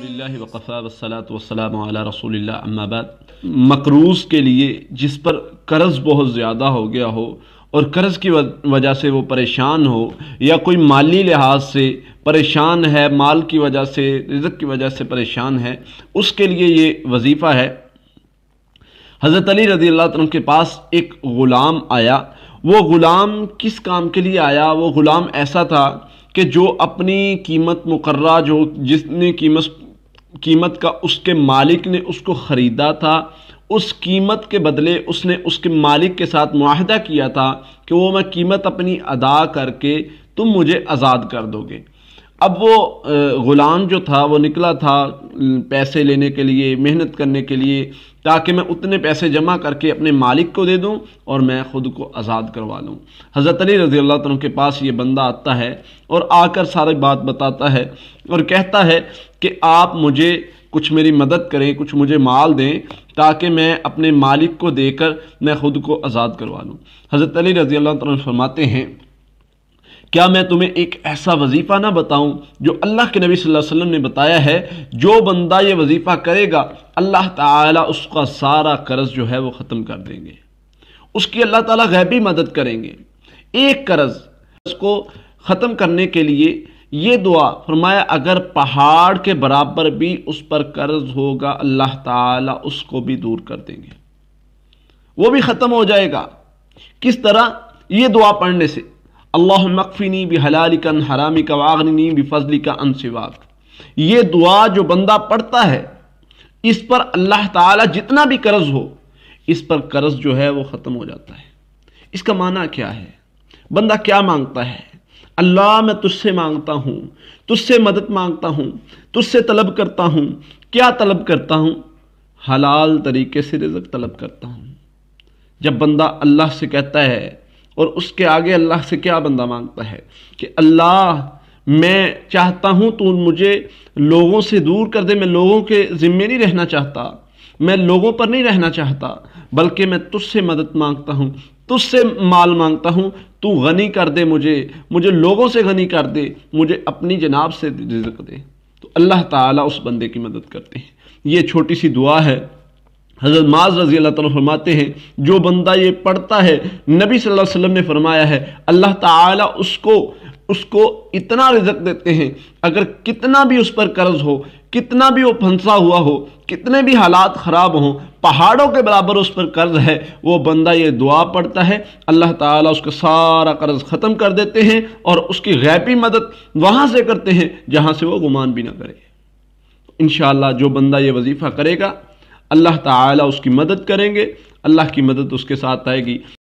वसलात रसूल अम्माबाद मकरूज़ के लिए जिस पर कर्ज़ बहुत ज़्यादा हो गया हो और कर्ज़ की वजह से वो परेशान हो या कोई माली लिहाज से परेशान है माल की वजह से रिजक की वजह से परेशान है उसके लिए ये वजीफ़ा है हज़रत अली रज़ी अल्लाह के पास एक ग़ुलाम आया वो ग़ुलाम किस काम के लिए आया वो ग़ुलाम ऐसा था कि जो अपनी कीमत मुकर्रा जो जिसने कीमत कीमत का उसके मालिक ने उसको ख़रीदा था उस कीमत के बदले उसने उसके मालिक के साथ माहदा किया था कि वो मैं कीमत अपनी अदा करके तुम मुझे आज़ाद कर दोगे अब वो ग़ुलाम जो था वो निकला था पैसे लेने के लिए मेहनत करने के लिए ताकि मैं उतने पैसे जमा करके अपने मालिक को दे दूं और मैं ख़ुद को आज़ाद करवा लूं हज़रत अली रज़ी अल्लाह तन के पास ये बंदा आता है और आकर सारी बात बताता है और कहता है कि आप मुझे कुछ मेरी मदद करें कुछ मुझे माल दें ताकि मैं अपने मालिक को देकर मैं ख़ुद को आज़ाद करवा लूँ हज़रत अली रज़ी अल्लाह फरमाते हैं क्या मैं तुम्हें एक ऐसा वजीफ़ा ना बताऊं जो अल्लाह के नबी सल्लल्लाहु अलैहि वसल्लम ने बताया है जो बंदा ये वजीफ़ा करेगा अल्लाह ताला उसका सारा कर्ज़ जो है वो ख़त्म कर देंगे उसकी अल्लाह ताला गैबी मदद करेंगे एक कर्ज़ उसको ख़त्म करने के लिए ये दुआ फरमाया अगर पहाड़ के बराबर भी उस पर कर्ज होगा अल्लाह ताला उसको भी दूर कर देंगे वो भी ख़त्म हो जाएगा किस तरह ये दुआ पढ़ने से अल्लाह मकफ़िनी बहलालिकन का वागनी फजली अन सिवाक ये दुआ जो बंदा पढ़ता है इस पर अल्लाह ताला जितना भी कर्ज हो इस पर कर्ज जो है वो ख़त्म हो जाता है इसका माना क्या है बंदा क्या मांगता है अल्लाह मैं तुझसे मांगता हूँ तुझसे मदद मांगता हूँ तुझसे तलब करता हूँ क्या तलब करता हूँ हलाल तरीके से रिजक तलब करता हूँ जब बंदा अल्लाह से कहता है और उसके आगे अल्लाह से क्या बंदा मांगता है कि अल्लाह मैं चाहता हूँ तो मुझे लोगों से दूर कर दे मैं लोगों के ज़िम्मे नहीं रहना चाहता मैं लोगों पर नहीं रहना चाहता बल्कि मैं तुझसे मदद मांगता हूँ तुझसे माल मांगता हूँ तू गनी कर दे मुझे मुझे लोगों से गनी कर दे मुझे अपनी जनाब से रिजक दे तो अल्लाह ताला उस बंदे की मदद करते हैं ये छोटी सी दुआ है हज़रत माज रजी अल्लाह तला फरमाते हैं जो बंदा ये पढ़ता है नबी सल्लल्लाहु अलैहि वसल्लम ने फरमाया है अल्लाह ताला उसको उसको इतना रिजक देते हैं अगर कितना भी उस पर कर्ज हो कितना भी वो फंसा हुआ हो कितने भी हालात ख़राब हों पहाड़ों के बराबर उस पर कर्ज है वो बंदा ये दुआ पड़ता है अल्लाह ताला उसका सारा कर्ज ख़त्म कर देते हैं और उसकी गैबी मदद वहाँ से करते हैं जहाँ से वो गुमान भी ना करे इन जो बंदा ये वजीफ़ा करेगा अल्लाह ताला उसकी मदद करेंगे अल्लाह की मदद उसके साथ आएगी